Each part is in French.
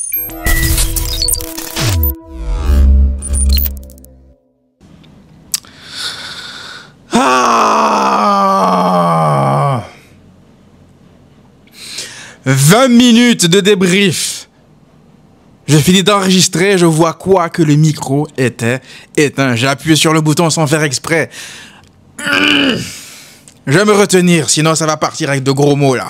20 ah minutes de débrief. Je finis d'enregistrer, je vois quoi que le micro était éteint. J'ai appuyé sur le bouton sans faire exprès. Je vais me retenir, sinon ça va partir avec de gros mots là.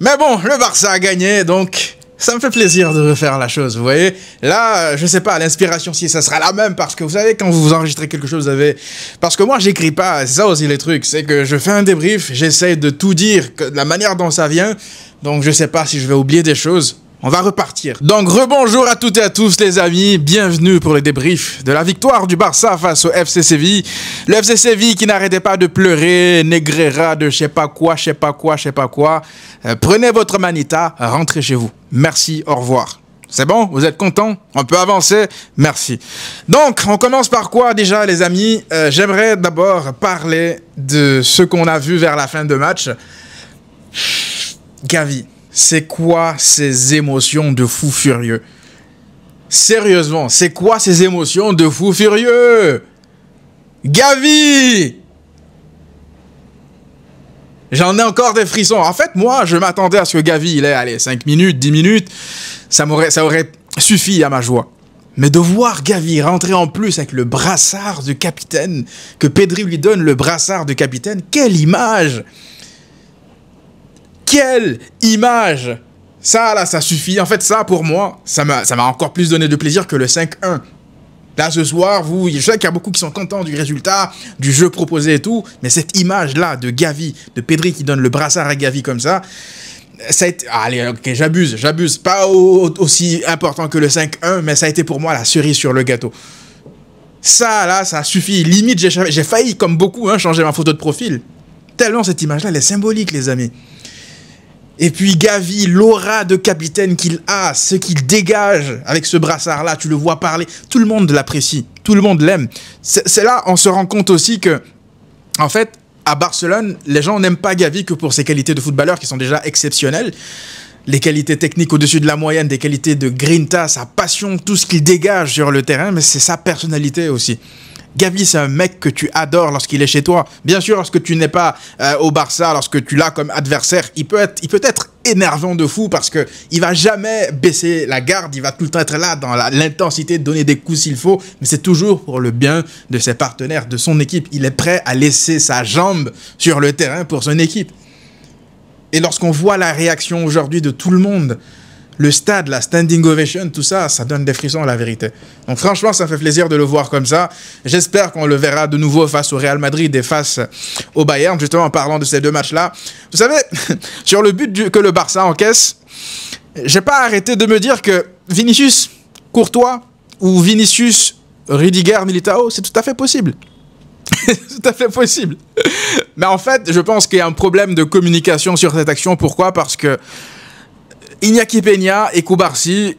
Mais bon, le Barça a gagné, donc ça me fait plaisir de refaire la chose, vous voyez. Là, euh, je sais pas, l'inspiration, si ça sera la même, parce que vous savez, quand vous enregistrez quelque chose, vous avez... Parce que moi, j'écris pas, c'est ça aussi les trucs, c'est que je fais un débrief, j'essaye de tout dire, la manière dont ça vient, donc je sais pas si je vais oublier des choses, on va repartir. Donc rebonjour à toutes et à tous les amis, bienvenue pour le débrief de la victoire du Barça face au FC Séville. Le FC Séville qui n'arrêtait pas de pleurer, Negrera de je sais pas quoi, je sais pas quoi, je sais pas quoi. Euh, prenez votre manita, rentrez chez vous. Merci, au revoir. C'est bon Vous êtes content On peut avancer Merci. Donc, on commence par quoi déjà, les amis euh, J'aimerais d'abord parler de ce qu'on a vu vers la fin de match. Gavi, c'est quoi ces émotions de fou furieux Sérieusement, c'est quoi ces émotions de fou furieux Gavi J'en ai encore des frissons. En fait, moi, je m'attendais à ce que Gavi, il ait, allez, 5 minutes, 10 minutes. Ça, m'aurait, ça aurait suffi à ma joie. Mais de voir Gavi rentrer en plus avec le brassard du capitaine, que Pedri lui donne le brassard du capitaine, quelle image quelle image Ça, là, ça suffit. En fait, ça, pour moi, ça m'a encore plus donné de plaisir que le 5-1. Là, ce soir, vous, je sais qu'il y a beaucoup qui sont contents du résultat, du jeu proposé et tout, mais cette image-là de Gavi, de Pedri qui donne le brassard à Gavi comme ça, ça a été, ah, allez, ok, j'abuse, j'abuse. Pas aussi important que le 5-1, mais ça a été pour moi la cerise sur le gâteau. Ça, là, ça suffit. Limite, j'ai failli, comme beaucoup, hein, changer ma photo de profil. Tellement cette image-là, elle est symbolique, les amis. Et puis Gavi, l'aura de capitaine qu'il a, ce qu'il dégage avec ce brassard-là, tu le vois parler, tout le monde l'apprécie, tout le monde l'aime. C'est là, on se rend compte aussi que, en fait, à Barcelone, les gens n'aiment pas Gavi que pour ses qualités de footballeur qui sont déjà exceptionnelles. Les qualités techniques au-dessus de la moyenne, des qualités de grinta, sa passion, tout ce qu'il dégage sur le terrain, mais c'est sa personnalité aussi. Gavi, c'est un mec que tu adores lorsqu'il est chez toi. Bien sûr, lorsque tu n'es pas euh, au Barça, lorsque tu l'as comme adversaire, il peut être, il peut être énervant de fou parce que il va jamais baisser la garde, il va tout le temps être là dans l'intensité, de donner des coups s'il faut, mais c'est toujours pour le bien de ses partenaires, de son équipe. Il est prêt à laisser sa jambe sur le terrain pour son équipe. Et lorsqu'on voit la réaction aujourd'hui de tout le monde, le stade, la standing ovation, tout ça, ça donne des frissons, la vérité. Donc franchement, ça fait plaisir de le voir comme ça. J'espère qu'on le verra de nouveau face au Real Madrid et face au Bayern, justement en parlant de ces deux matchs-là. Vous savez, sur le but que le Barça encaisse, j'ai pas arrêté de me dire que Vinicius Courtois ou Vinicius Rudiger Militao, c'est tout à fait possible. C'est tout à fait possible. Mais en fait, je pense qu'il y a un problème de communication sur cette action. Pourquoi Parce que Iñaki Peña et Kubarsi,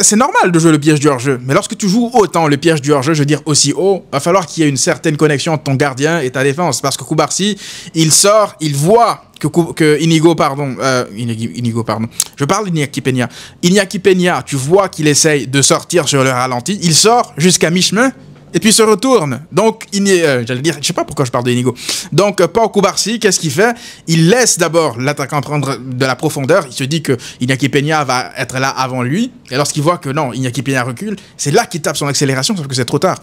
c'est normal de jouer le piège du hors-jeu, mais lorsque tu joues autant le piège du hors-jeu, je veux dire aussi haut, va falloir qu'il y ait une certaine connexion entre ton gardien et ta défense, parce que Kubarsi, il sort, il voit que, Inigo, pardon, euh, Inigo, pardon, je parle d'Iñaki Peña, Iñaki Peña, tu vois qu'il essaye de sortir sur le ralenti, il sort jusqu'à mi-chemin, et puis se retourne. Donc, il euh, j'allais dire, je sais pas pourquoi je parle de Inigo. Donc, euh, Pau qu'est-ce qu'il fait Il laisse d'abord l'attaquant prendre de la profondeur. Il se dit que Iñaki Peña va être là avant lui. Et lorsqu'il voit que non, Iñaki Peña recule, c'est là qu'il tape son accélération, sauf que c'est trop tard.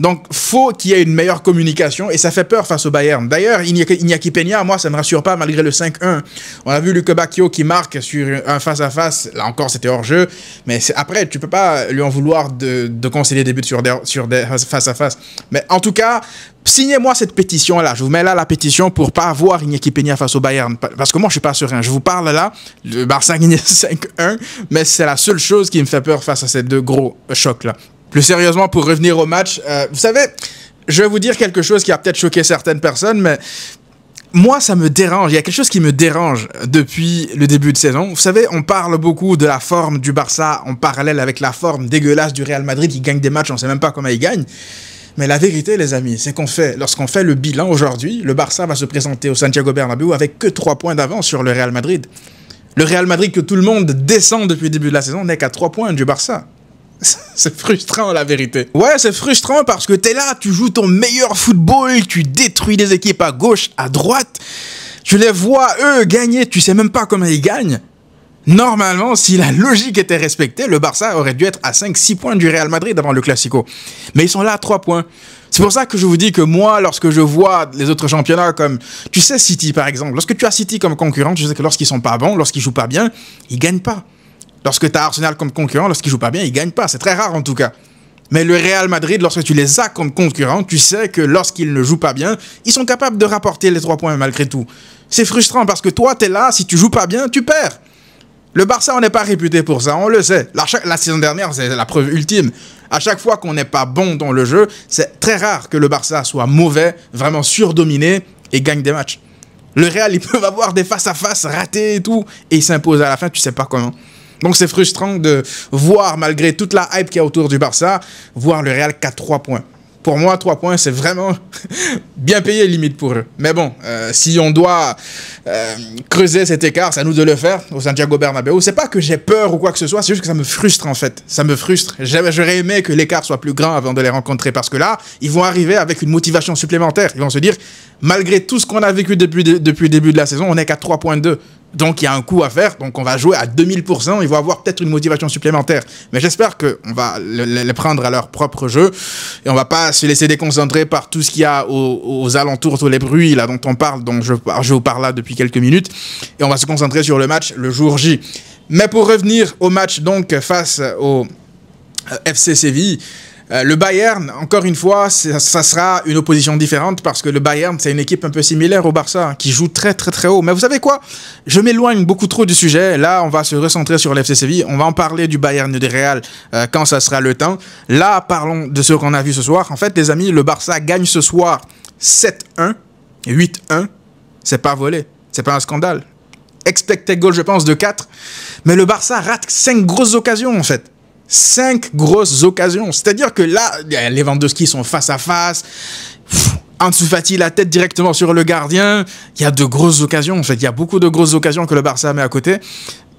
Donc, faut qu'il y ait une meilleure communication et ça fait peur face au Bayern. D'ailleurs, Iñaki Peña, moi, ça me rassure pas malgré le 5-1. On a vu Luke Bacchio qui marque sur un face-à-face. Là encore, c'était hors jeu. Mais après, tu peux pas lui en vouloir de, de concéder des buts sur des, sur des face à face. Mais en tout cas, signez-moi cette pétition-là. Je vous mets là la pétition pour pas avoir Iñaki Peña face au Bayern. Parce que moi, je suis pas serein. Je vous parle là, le Barça 5-1, mais c'est la seule chose qui me fait peur face à ces deux gros chocs-là. Plus sérieusement, pour revenir au match, euh, vous savez, je vais vous dire quelque chose qui a peut-être choqué certaines personnes, mais moi, ça me dérange. Il y a quelque chose qui me dérange depuis le début de saison. Vous savez, on parle beaucoup de la forme du Barça en parallèle avec la forme dégueulasse du Real Madrid qui gagne des matchs, on ne sait même pas comment il gagne. Mais la vérité, les amis, c'est qu'on fait, lorsqu'on fait le bilan aujourd'hui, le Barça va se présenter au Santiago Bernabéu avec que 3 points d'avance sur le Real Madrid. Le Real Madrid que tout le monde descend depuis le début de la saison n'est qu'à 3 points du Barça. c'est frustrant la vérité. Ouais, c'est frustrant parce que t'es là, tu joues ton meilleur football, tu détruis des équipes à gauche, à droite. Tu les vois, eux, gagner, tu sais même pas comment ils gagnent. Normalement, si la logique était respectée, le Barça aurait dû être à 5-6 points du Real Madrid avant le Classico. Mais ils sont là à 3 points. C'est pour ça que je vous dis que moi, lorsque je vois les autres championnats comme, tu sais, City par exemple, lorsque tu as City comme concurrent, je sais que lorsqu'ils sont pas bons, lorsqu'ils jouent pas bien, ils gagnent pas. Lorsque tu as Arsenal comme concurrent, lorsqu'il joue pas bien, ils gagne pas. C'est très rare en tout cas. Mais le Real Madrid, lorsque tu les as comme concurrents, tu sais que lorsqu'ils ne jouent pas bien, ils sont capables de rapporter les trois points malgré tout. C'est frustrant parce que toi, tu es là, si tu joues pas bien, tu perds. Le Barça, on n'est pas réputé pour ça, on le sait. La, saison dernière, c'est la preuve ultime. À chaque fois qu'on n'est pas bon dans le jeu, c'est très rare que le Barça soit mauvais, vraiment surdominé et gagne des matchs. Le Real, ils peuvent avoir des face-à-face -face ratés et tout, et ils s'imposent à la fin, tu sais pas comment. Donc c'est frustrant de voir, malgré toute la hype qu'il y a autour du Barça, voir le Real qu'à 3 points. Pour moi, 3 points, c'est vraiment bien payé limite pour eux. Mais bon, euh, si on doit euh, creuser cet écart, c'est nous de le faire au Santiago Bernabéu. C'est pas que j'ai peur ou quoi que ce soit, c'est juste que ça me frustre en fait. Ça me frustre. J'aurais aimé que l'écart soit plus grand avant de les rencontrer parce que là, ils vont arriver avec une motivation supplémentaire. Ils vont se dire, malgré tout ce qu'on a vécu depuis, depuis le début de la saison, on est qu'à 3.2. Donc il y a un coup à faire, donc on va jouer à 2000%, ils vont avoir peut-être une motivation supplémentaire. Mais j'espère qu'on va les prendre à leur propre jeu et on va pas se laisser déconcentrer par tout ce qu'il y a aux, alentours, tous les bruits là dont on parle, dont je, vous parle là depuis quelques minutes. Et on va se concentrer sur le match le jour J. Mais pour revenir au match donc face au euh, FC Séville, euh, le Bayern, encore une fois, ça sera une opposition différente parce que le Bayern, c'est une équipe un peu similaire au Barça hein, qui joue très très très haut. Mais vous savez quoi Je m'éloigne beaucoup trop du sujet. Là, on va se recentrer sur l'FC Séville. On va en parler du Bayern de Real euh, quand ça sera le temps. Là, parlons de ce qu'on a vu ce soir. En fait, les amis, le Barça gagne ce soir 7-1, 8-1. C'est pas volé. C'est pas un scandale. Expected goal, je pense, de 4. Mais le Barça rate 5 grosses occasions, en fait cinq grosses occasions. C'est-à-dire que là, les de sont face à face. en Ansu la tête directement sur le gardien. Il y a de grosses occasions. En fait, il y a beaucoup de grosses occasions que le Barça met à côté.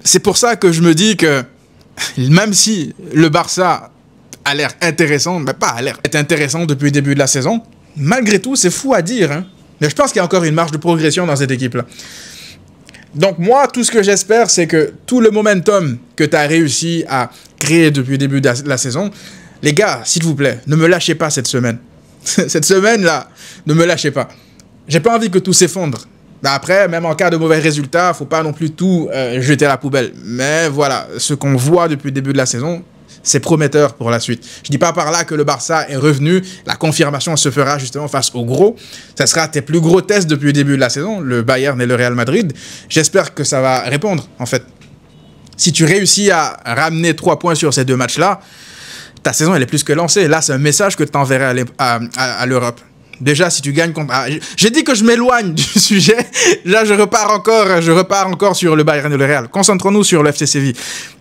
C'est pour ça que je me dis que même si le Barça a l'air intéressant, mais pas a l'air est intéressant depuis le début de la saison, malgré tout, c'est fou à dire. Hein. Mais je pense qu'il y a encore une marge de progression dans cette équipe-là. Donc moi, tout ce que j'espère, c'est que tout le momentum que tu as réussi à créer depuis le début de la, saison, les gars, s'il vous plaît, ne me lâchez pas cette semaine. cette semaine-là, ne me lâchez pas. J'ai pas envie que tout s'effondre. Bah, après, même en cas de mauvais résultat, faut pas non plus tout euh, jeter à la poubelle. Mais voilà, ce qu'on voit depuis le début de la saison, c'est prometteur pour la suite. Je dis pas par là que le Barça est revenu. La confirmation se fera justement face au gros. Ça sera tes plus gros tests depuis le début de la saison, le Bayern et le Real Madrid. J'espère que ça va répondre, en fait. Si tu réussis à ramener trois points sur ces deux matchs-là, ta saison, elle est plus que lancée. Là, c'est un message que tu enverrais à l'Europe. Déjà, si tu gagnes contre. Ah, j'ai dit que je m'éloigne du sujet. Là, je repars encore, je repars encore sur le Bayern et le Real. Concentrons-nous sur le FC Séville.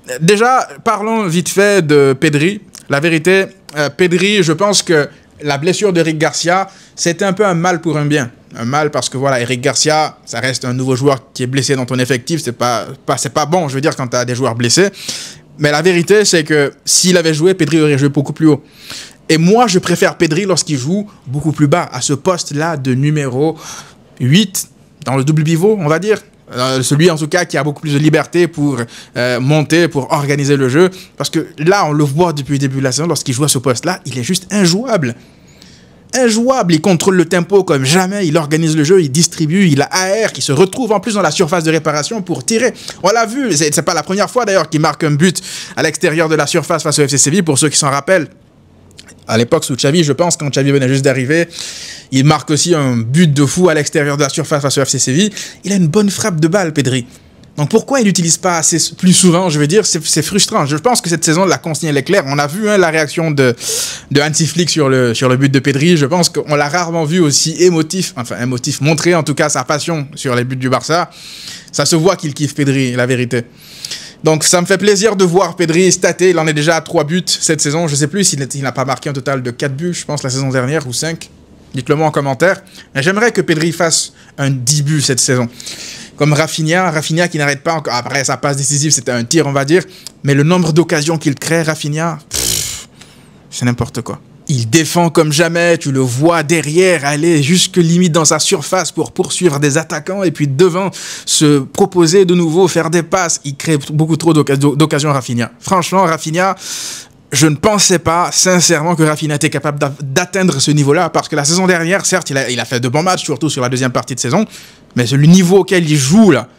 Euh, déjà, parlons vite fait de Pedri. La vérité, euh, Pedri, je pense que la blessure d'Eric Garcia, c'était un peu un mal pour un bien. Un mal parce que voilà, Eric Garcia, ça reste un nouveau joueur qui est blessé dans ton effectif. C'est pas, pas, pas bon, je veux dire, quand tu as des joueurs blessés. Mais la vérité, c'est que s'il avait joué, Pedri aurait joué beaucoup plus haut. Et moi, je préfère Pedri lorsqu'il joue beaucoup plus bas, à ce poste-là de numéro 8, dans le double pivot, on va dire. Euh, celui en tout cas qui a beaucoup plus de liberté pour euh, monter, pour organiser le jeu. Parce que là, on le voit depuis le début de la saison, lorsqu'il joue à ce poste-là, il est juste injouable. Injouable, il contrôle le tempo comme jamais, il organise le jeu, il distribue, il a AR qui se retrouve en plus dans la surface de réparation pour tirer. On l'a vu, c'est pas la première fois d'ailleurs qu'il marque un but à l'extérieur de la surface face au FC Séville, pour ceux qui s'en rappellent à l'époque sous Xavi, je pense, quand Xavi venait juste d'arriver, il marque aussi un but de fou à l'extérieur de la surface face au FC Séville. Il a une bonne frappe de balle, Pedri. Donc pourquoi il n'utilise pas assez, plus souvent, je veux dire, c'est frustrant. Je pense que cette saison, la consigne, elle est claire. On a vu hein, la réaction de, de Hansi Flick sur le, sur le but de Pedri. Je pense qu'on l'a rarement vu aussi émotif, enfin émotif, montrer en tout cas sa passion sur les buts du Barça. Ça se voit qu'il kiffe Pedri, la vérité. Donc ça me fait plaisir de voir Pedri stater. Il en est déjà à 3 buts cette saison. Je sais plus s'il n'a pas marqué un total de 4 buts, je pense, la saison dernière ou 5. Dites-le moi en commentaire. J'aimerais que Pedri fasse un 10 buts cette saison. Comme Rafinha, Rafinha qui n'arrête pas encore. Après, sa passe décisive, c'était un tir, on va dire. Mais le nombre d'occasions qu'il crée, Rafinha, c'est n'importe quoi. Il défend comme jamais, tu le vois derrière aller jusque limite dans sa surface pour poursuivre des attaquants et puis devant se proposer de nouveau, faire des passes. Il crée beaucoup trop d'occasions Rafinha. Franchement, Rafinha, je ne pensais pas sincèrement que Rafinha était capable d'atteindre ce niveau-là, parce que la saison dernière, certes, il a, fait de bons matchs, surtout sur la deuxième partie de saison, mais le niveau auquel il joue là,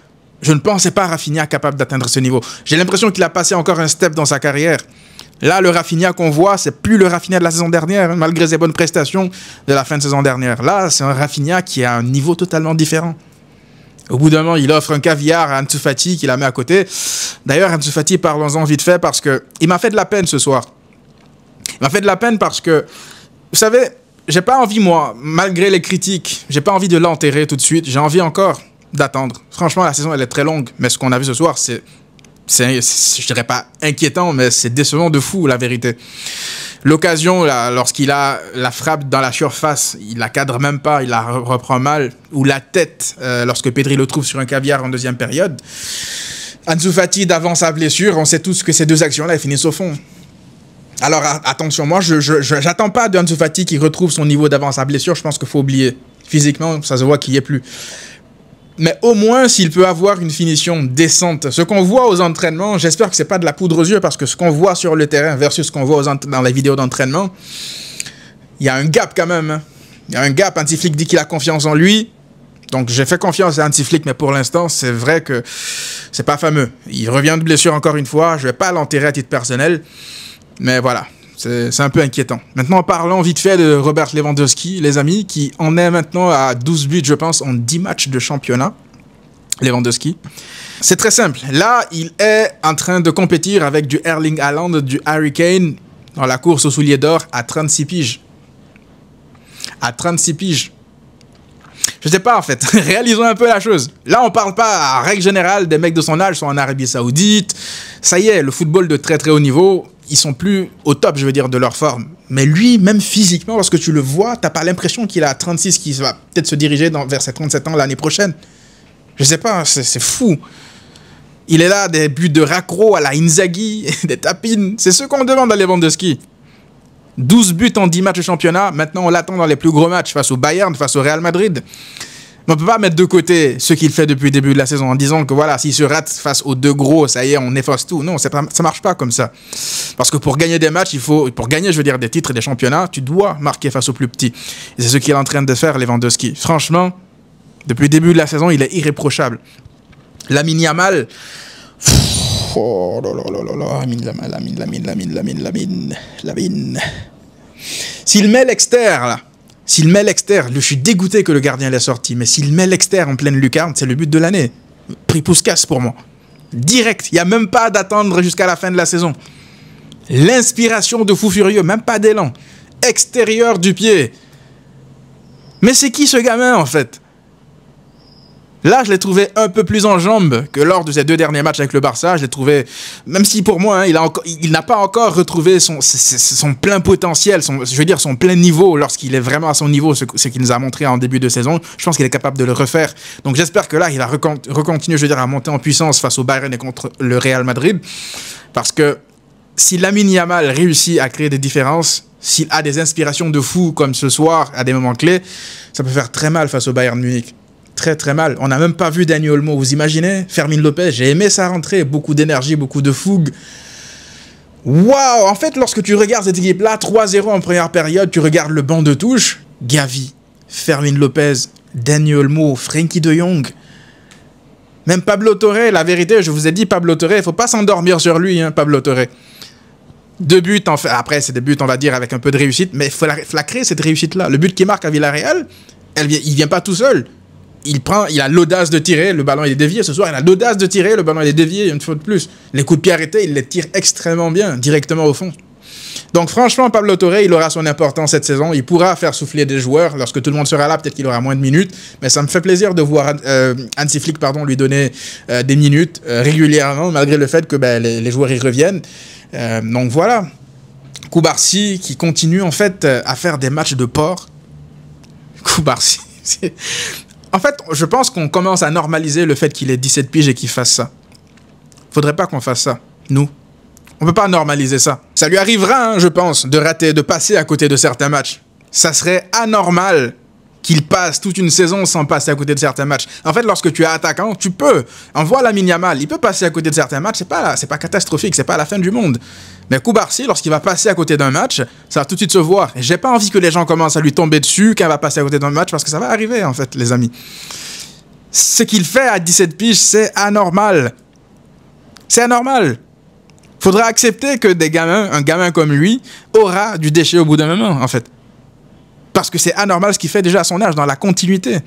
je ne pensais pas à Rafinha capable d'atteindre ce niveau. J'ai l'impression qu'il a passé encore un step dans sa carrière. Là, le Rafinha qu'on voit, c'est plus le Rafinha de la saison dernière, hein, malgré ses bonnes prestations de la fin de saison dernière. Là, c'est un Rafinha qui a un niveau totalement différent. Au bout d'un moment, il offre un caviar à Antufati, Fati qui la met à côté. D'ailleurs, Antufati Fati, parlons-en vite fait parce que il m'a fait de la peine ce soir. Il m'a fait de la peine parce que, vous savez, j'ai pas envie moi, malgré les critiques, j'ai pas envie de l'enterrer tout de suite. J'ai envie encore d'attendre. Franchement, la saison, elle est très longue, mais ce qu'on a vu ce soir, c'est, c'est, je dirais pas inquiétant, mais c'est décevant de fou, la vérité. L'occasion, lorsqu'il a la frappe dans la surface, il la cadre même pas, il la reprend mal, ou la tête, euh, lorsque Pedri le trouve sur un caviar en deuxième période. Ansu Fati, d'avant sa blessure, on sait tous que ces deux actions-là, finissent au fond. Alors attention, moi, je, j'attends pas de Ansu qui retrouve son niveau d'avant sa blessure, je pense qu'il faut oublier. Physiquement, ça se voit qu'il n'y est plus mais au moins s'il peut avoir une finition décente. Ce qu'on voit aux entraînements, j'espère que ce n'est pas de la poudre aux yeux parce que ce qu'on voit sur le terrain versus ce qu'on voit dans les vidéos d'entraînement, il y a un gap quand même. Hein. Il y a un gap. Antiflick dit qu'il a confiance en lui. Donc j'ai fait confiance à Antiflick, mais pour l'instant, c'est vrai que c'est pas fameux. Il revient de blessure encore une fois. Je ne vais pas l'enterrer à titre personnel. Mais voilà, c'est un peu inquiétant. Maintenant, parlons vite fait de Robert Lewandowski, les amis, qui en est maintenant à 12 buts, je pense, en 10 matchs de championnat. Lewandowski. C'est très simple. Là, il est en train de compétir avec du Erling Haaland, du Harry Kane dans la course au souliers d'or à 36 piges. À 36 piges. Je sais pas en fait, réalisons un peu la chose. Là, on parle pas à règle générale des mecs de son âge sont en Arabie Saoudite. Ça y est, le football de très très haut niveau, ils sont plus au top, je veux dire, de leur forme. Mais lui, même physiquement, lorsque tu le vois, t'as pas l'impression qu'il a 36, qu'il va peut-être se diriger vers ses 37 ans l'année prochaine. Je sais pas, c'est fou. Il est là, des buts de raccro à la Inzaghi, des tapines. C'est ce qu'on demande à Lewandowski. 12 buts en 10 matchs de championnat. Maintenant, on l'attend dans les plus gros matchs, face au Bayern, face au Real Madrid. On on peut pas mettre de côté ce qu'il fait depuis le début de la saison en disant que voilà, s'il se rate face aux deux gros, ça y est, on efface tout. Non, ça, ne marche pas comme ça. Parce que pour gagner des matchs, il faut, pour gagner, je veux dire, des titres et des championnats, tu dois marquer face aux plus petits. Et c'est ce qu'il est en train de faire, Lewandowski. Franchement, depuis le début de la saison, il est irréprochable. La mini Yamal. Oh là là là là là, Lamine, Lamine, Lamine, Lamine, Lamine, Lamine, Lamine. S'il met l'externe, là. S'il met l'exter, je suis dégoûté que le gardien l'ait sorti, mais s'il met l'exter en pleine lucarne, c'est le but de l'année. casse pour moi. Direct, il n'y a même pas d'attendre jusqu'à la fin de la saison. L'inspiration de fou furieux, même pas d'élan. Extérieur du pied. Mais c'est qui ce gamin en fait Là, je l'ai trouvé un peu plus en jambes que lors de ses deux derniers matchs avec le Barça. Je l'ai trouvé, même si pour moi, hein, il, n'a pas encore retrouvé son, plein potentiel, son, je veux dire son plein niveau lorsqu'il est vraiment à son niveau, ce, ce qu'il nous a montré en début de saison. Je pense qu'il est capable de le refaire. Donc j'espère que là, il va recontinuer, je veux dire, à monter en puissance face au Bayern et contre le Real Madrid. Parce que si Lamine Yamal réussit à créer des différences, s'il a des inspirations de fou comme ce soir à des moments clés, ça peut faire très mal face au Bayern Munich très très mal. On n'a même pas vu Daniel Mo. vous imaginez Fermin Lopez, j'ai aimé sa rentrée, beaucoup d'énergie, beaucoup de fougue. Waouh En fait, lorsque tu regardes cette équipe-là, 3-0 en première période, tu regardes le banc de touche, Gavi, Fermin Lopez, Daniel Mo, Frankie de Jong, même Pablo Torre, la vérité, je vous ai dit, Pablo Torre, il faut pas s'endormir sur lui, hein, Pablo Torre. Deux buts, en après, c'est des buts, on va dire, avec un peu de réussite, mais il faut, la, créer, cette réussite-là. Le but qui marque à Villarreal, elle, il vient pas tout seul il prend, il a l'audace de tirer, le ballon il est dévié. Ce soir, il a l'audace de tirer, le ballon il est dévié une fois de plus. Les coups de pied arrêtés, il les tire extrêmement bien, directement au fond. Donc franchement, Pablo Torre, il aura son importance cette saison. Il pourra faire souffler des joueurs lorsque tout le monde sera là. Peut-être qu'il aura moins de minutes, mais ça me fait plaisir de voir euh, Flick pardon, lui donner euh, des minutes euh, régulièrement, malgré le fait que ben, les, joueurs y reviennent. Euh, donc voilà, Koubarsi qui continue en fait à faire des matchs de port. Koubarsi. En fait, je pense qu'on commence à normaliser le fait qu'il ait 17 piges et qu'il fasse ça. Faudrait pas qu'on fasse ça, nous. On peut pas normaliser ça. Ça lui arrivera, hein, je pense, de rater, de passer à côté de certains matchs. Ça serait anormal qu'il passe toute une saison sans passer à côté de certains matchs. En fait, lorsque tu es attaquant, tu peux. voit la Yamal, il peut passer à côté de certains matchs, c'est pas, pas catastrophique, c'est pas la fin du monde. Mais Koubarsi, lorsqu'il va passer à côté d'un match, ça va tout de suite se voir. Et j'ai pas envie que les gens commencent à lui tomber dessus qu'il va passer à côté d'un match, parce que ça va arriver, en fait, les amis. Ce qu'il fait à 17 piges, c'est anormal. C'est anormal faudra accepter que des gamins, un gamin comme lui, aura du déchet au bout d'un moment, en fait. Parce que c'est anormal ce qu'il fait déjà à son âge, dans la continuité.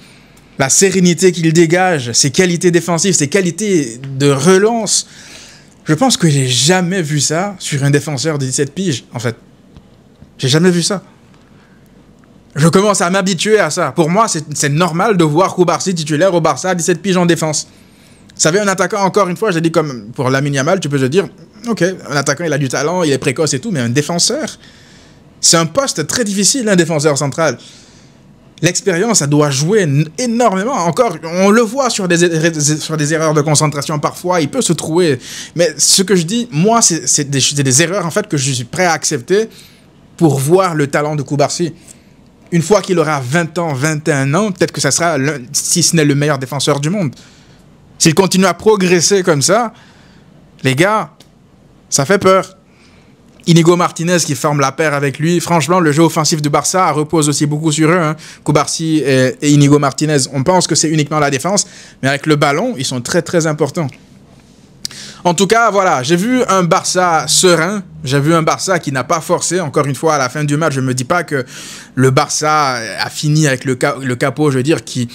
La sérénité qu'il dégage, ses qualités défensives, ses qualités de relance. Je pense que j'ai jamais vu ça sur un défenseur de 17 piges, en fait. J'ai jamais vu ça. Je commence à m'habituer à ça. Pour moi, c'est normal de voir Koubarsi titulaire au Barça 17 piges en défense. Vous savez, un attaquant, encore une fois, j'ai dit comme pour Lamine Yamal, tu peux te dire, ok, un attaquant, il a du talent, il est précoce et tout, mais un défenseur, c'est un poste très difficile, un défenseur central. L'expérience, ça doit jouer énormément. Encore, on le voit sur er-, des, sur des erreurs de concentration parfois, il peut se trouver. Mais ce que je dis, moi, c'est des, des, erreurs en fait que je suis prêt à accepter pour voir le talent de Koubarsi. Une fois qu'il aura 20 ans, 21 ans, peut-être que ça sera, si ce n'est le meilleur défenseur du monde. S'il continue à progresser comme ça, les gars, ça fait peur. Inigo Martinez qui forme la paire avec lui. Franchement, le jeu offensif du Barça repose aussi beaucoup sur eux. Hein. et, Inigo Martinez, on pense que c'est uniquement la défense, mais avec le ballon, ils sont très très importants. En tout cas, voilà, j'ai vu un Barça serein. J'ai vu un Barça qui n'a pas forcé. Encore une fois, à la fin du match, je ne me dis pas que le Barça a fini avec le, capot, je veux dire, qui,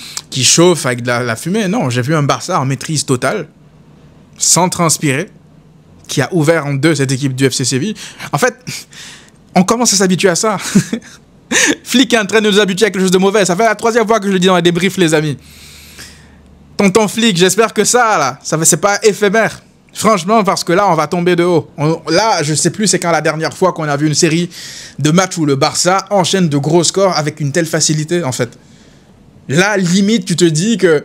chauffe avec de la fumée. Non, j'ai vu un Barça en maîtrise totale, sans transpirer qui a ouvert en deux cette équipe du FC Séville. En fait, on commence à s'habituer à ça. Flick est en train de nous habituer à quelque chose de mauvais. Ça fait la troisième fois que je le dis dans les débriefs, les amis. Tonton Flick, j'espère que ça, là, ça c'est pas éphémère. Franchement, parce que là, on va tomber de haut. là, je sais plus, c'est quand la dernière fois qu'on a vu une série de matchs où le Barça enchaîne de gros scores avec une telle facilité, en fait. Là, limite, tu te dis que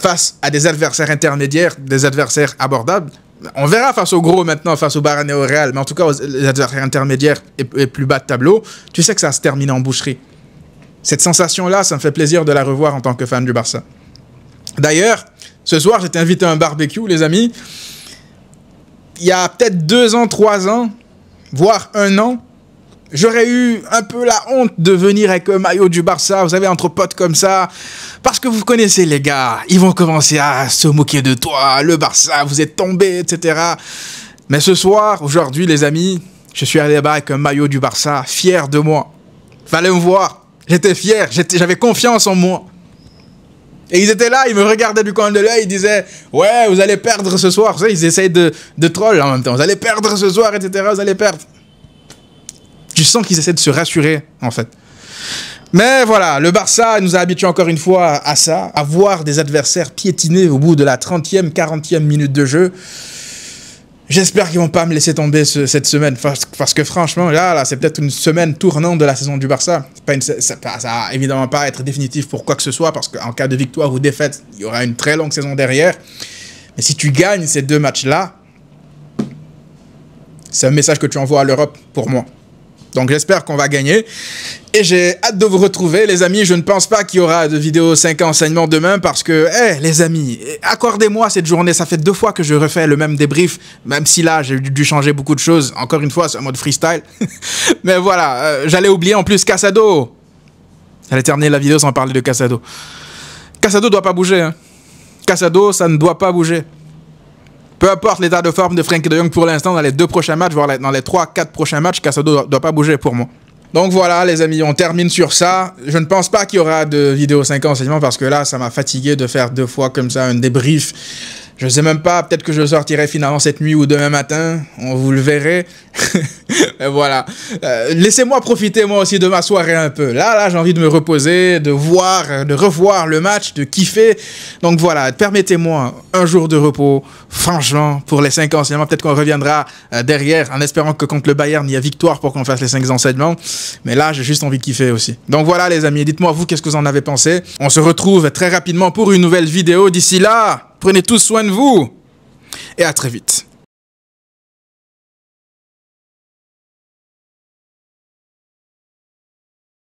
face à des adversaires intermédiaires, des adversaires abordables, on verra face au gros maintenant, face au Baran et au Real, mais en tout cas aux adversaires intermédiaires et, plus bas de tableau, tu sais que ça se termine en boucherie. Cette sensation-là, ça me fait plaisir de la revoir en tant que fan du Barça. D'ailleurs, ce soir, j'étais invité à un barbecue, les amis. Il y a peut-être deux ans, trois ans, voire un an, J'aurais eu un peu la honte de venir avec un maillot du Barça, vous savez, entre potes comme ça. Parce que vous connaissez les gars, ils vont commencer à se moquer de toi, le Barça, vous êtes tombé, etc. Mais ce soir, aujourd'hui les amis, je suis allé là-bas avec un maillot du Barça, fier de moi. Fallait me voir, j'étais fier, j'avais confiance en moi. Et ils étaient là, ils me regardaient du coin de l'œil, ils disaient Ouais, vous allez perdre ce soir. Vous savez, ils essayent de, de troll en même temps. Vous allez perdre ce soir, etc. Vous allez perdre tu sens qu'ils essaient de se rassurer, en fait. Mais voilà, le Barça nous a habitués encore une fois à ça, à voir des adversaires piétiner au bout de la 30e, 40e minute de jeu. J'espère qu'ils vont pas me laisser tomber cette semaine, parce que franchement, là, c'est peut-être une semaine tournante de la saison du Barça. ça, va évidemment pas être définitif pour quoi que ce soit, parce qu'en cas de victoire ou défaite, il y aura une très longue saison derrière. Mais si tu gagnes ces deux matchs-là, c'est un message que tu envoies à l'Europe, pour moi. Donc j'espère qu'on va gagner. Et j'ai hâte de vous retrouver, les amis. Je ne pense pas qu'il y aura de vidéo 5 enseignements demain parce que, hé, les amis, accordez-moi cette journée. Ça fait deux fois que je refais le même débrief, même si là, j'ai dû changer beaucoup de choses. Encore une fois, c'est un mode freestyle. Mais voilà, euh, j'allais oublier en plus Cassado. J'allais terminer la vidéo sans parler de Cassado Cassado doit pas bouger. Hein. Cassado, ça ne doit pas bouger. Peu importe l'état de forme de Frankie de Jong pour l'instant, dans les deux prochains matchs, voire dans les trois, quatre prochains matchs, Casado doit, doit pas bouger pour moi. Donc voilà, les amis, on termine sur ça. Je ne pense pas qu'il y aura de vidéo 5 ans parce que là, ça m'a fatigué de faire deux fois comme ça un débrief je sais même pas, peut-être que je sortirai finalement cette nuit ou demain matin, on vous le verrez. Mais voilà. Euh, laissez-moi profiter moi aussi de ma soirée un peu. Là, là, j'ai envie de me reposer, de voir, de revoir le match, de kiffer. Donc voilà, permettez-moi un jour de repos, franchement, pour les cinq enseignements. Peut-être qu'on reviendra euh, derrière en espérant que contre le Bayern, il y a victoire pour qu'on fasse les cinq enseignements. Mais là, j'ai juste envie de kiffer aussi. Donc voilà, les amis, dites-moi vous, qu'est-ce que vous en avez pensé. On se retrouve très rapidement pour une nouvelle vidéo. D'ici là, Prenez tous soin de vous. Et à très vite.